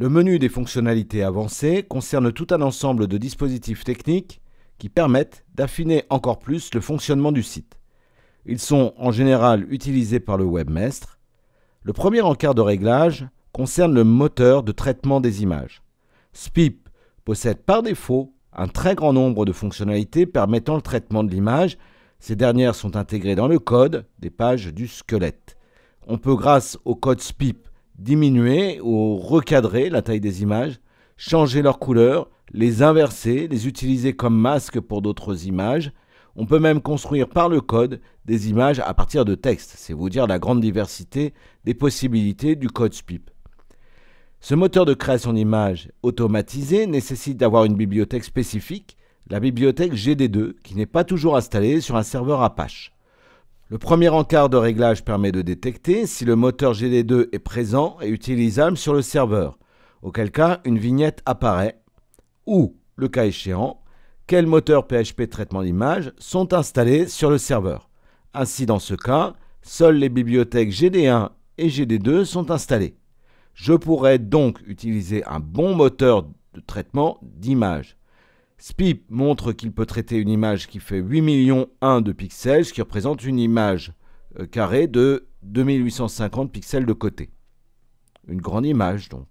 Le menu des fonctionnalités avancées concerne tout un ensemble de dispositifs techniques qui permettent d'affiner encore plus le fonctionnement du site. Ils sont en général utilisés par le webmestre. Le premier encart de réglage concerne le moteur de traitement des images. SPIP possède par défaut un très grand nombre de fonctionnalités permettant le traitement de l'image. Ces dernières sont intégrées dans le code des pages du squelette. On peut grâce au code SPIP diminuer ou recadrer la taille des images, changer leur couleur, les inverser, les utiliser comme masque pour d'autres images. On peut même construire par le code des images à partir de texte. C'est vous dire la grande diversité des possibilités du code SPIP. Ce moteur de création d'images automatisé nécessite d'avoir une bibliothèque spécifique, la bibliothèque GD2, qui n'est pas toujours installée sur un serveur Apache. Le premier encart de réglage permet de détecter si le moteur GD2 est présent et utilisable sur le serveur, auquel cas une vignette apparaît, ou, le cas échéant, quels moteurs PHP traitement d'image sont installés sur le serveur. Ainsi, dans ce cas, seules les bibliothèques GD1 et GD2 sont installées. Je pourrais donc utiliser un bon moteur de traitement d'image. SPIP montre qu'il peut traiter une image qui fait 8 millions 1 de pixels, ce qui représente une image euh, carrée de 2850 pixels de côté. Une grande image donc.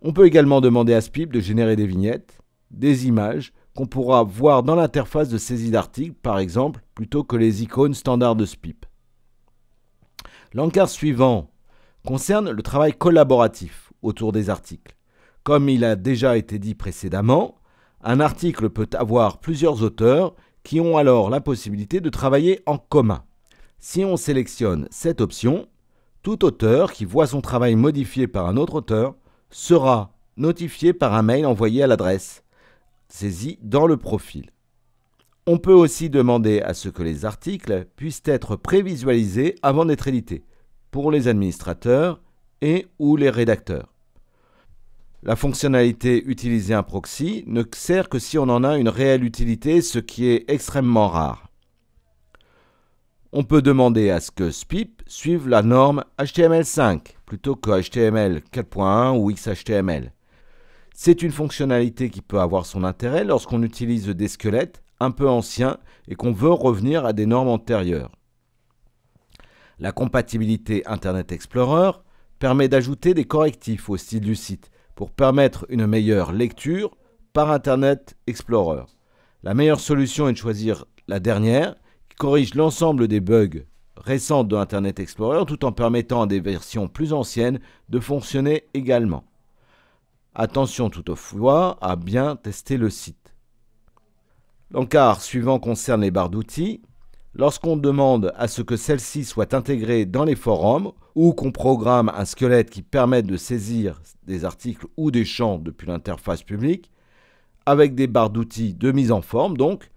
On peut également demander à SPIP de générer des vignettes, des images qu'on pourra voir dans l'interface de saisie d'articles, par exemple, plutôt que les icônes standards de SPIP. L'encart suivant concerne le travail collaboratif autour des articles. Comme il a déjà été dit précédemment, un article peut avoir plusieurs auteurs qui ont alors la possibilité de travailler en commun. Si on sélectionne cette option, tout auteur qui voit son travail modifié par un autre auteur sera notifié par un mail envoyé à l'adresse saisie dans le profil. On peut aussi demander à ce que les articles puissent être prévisualisés avant d'être édités pour les administrateurs et ou les rédacteurs. La fonctionnalité utiliser un proxy ne sert que si on en a une réelle utilité, ce qui est extrêmement rare. On peut demander à ce que SPIP suive la norme HTML5 plutôt que HTML 4.1 ou XHTML. C'est une fonctionnalité qui peut avoir son intérêt lorsqu'on utilise des squelettes un peu anciens et qu'on veut revenir à des normes antérieures. La compatibilité Internet Explorer permet d'ajouter des correctifs au style du site pour permettre une meilleure lecture par Internet Explorer. La meilleure solution est de choisir la dernière, qui corrige l'ensemble des bugs récents de Internet Explorer tout en permettant à des versions plus anciennes de fonctionner également. Attention toutefois à bien tester le site. L'encart suivant concerne les barres d'outils. Lorsqu'on demande à ce que celle-ci soit intégrée dans les forums ou qu'on programme un squelette qui permette de saisir des articles ou des champs depuis l'interface publique, avec des barres d'outils de mise en forme donc,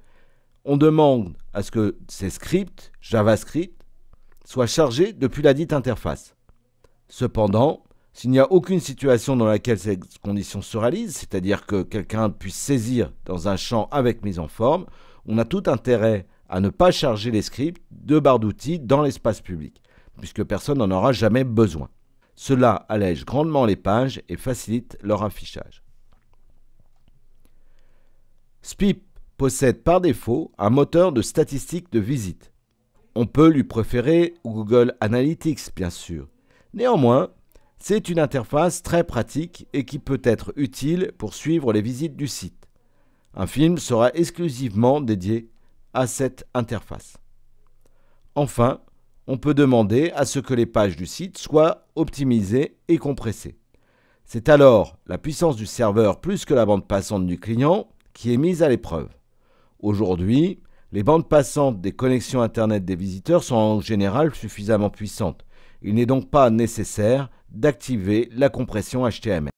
on demande à ce que ces scripts JavaScript soient chargés depuis la dite interface. Cependant, s'il n'y a aucune situation dans laquelle ces conditions se réalisent, c'est-à-dire que quelqu'un puisse saisir dans un champ avec mise en forme, on a tout intérêt à ne pas charger les scripts de barres d'outils dans l'espace public, puisque personne n'en aura jamais besoin. Cela allège grandement les pages et facilite leur affichage. SPIP possède par défaut un moteur de statistiques de visite. On peut lui préférer Google Analytics, bien sûr. Néanmoins, c'est une interface très pratique et qui peut être utile pour suivre les visites du site. Un film sera exclusivement dédié à cette interface. Enfin, on peut demander à ce que les pages du site soient optimisées et compressées. C'est alors la puissance du serveur plus que la bande passante du client qui est mise à l'épreuve. Aujourd'hui, les bandes passantes des connexions Internet des visiteurs sont en général suffisamment puissantes. Il n'est donc pas nécessaire d'activer la compression HTML.